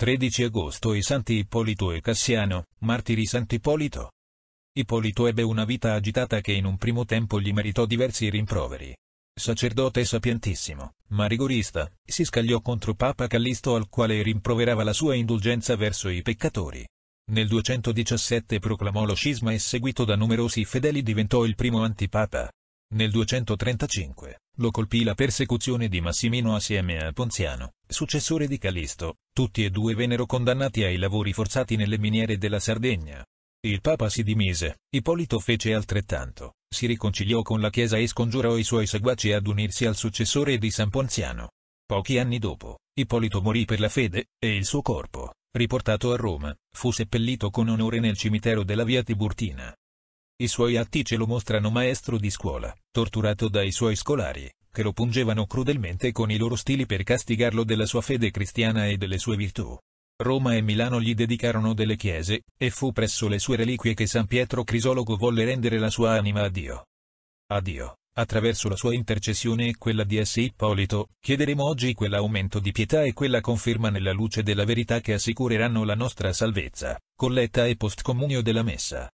13 agosto i santi Ippolito e Cassiano, martiri Sant'Ippolito. Ippolito ebbe una vita agitata che in un primo tempo gli meritò diversi rimproveri. Sacerdote sapientissimo, ma rigorista, si scagliò contro Papa Callisto al quale rimproverava la sua indulgenza verso i peccatori. Nel 217 proclamò lo scisma e seguito da numerosi fedeli diventò il primo antipapa. Nel 235, lo colpì la persecuzione di Massimino assieme a Ponziano, successore di Callisto, tutti e due vennero condannati ai lavori forzati nelle miniere della Sardegna. Il Papa si dimise, Ippolito fece altrettanto, si riconciliò con la Chiesa e scongiurò i suoi seguaci ad unirsi al successore di San Ponziano. Pochi anni dopo, Ippolito morì per la fede, e il suo corpo, riportato a Roma, fu seppellito con onore nel cimitero della via Tiburtina. I suoi atti ce lo mostrano maestro di scuola, torturato dai suoi scolari, che lo pungevano crudelmente con i loro stili per castigarlo della sua fede cristiana e delle sue virtù. Roma e Milano gli dedicarono delle chiese, e fu presso le sue reliquie che San Pietro Crisologo volle rendere la sua anima a Dio. A Dio, attraverso la sua intercessione e quella di S. Ippolito, chiederemo oggi quell'aumento di pietà e quella conferma nella luce della verità che assicureranno la nostra salvezza, colletta e postcomunio della Messa.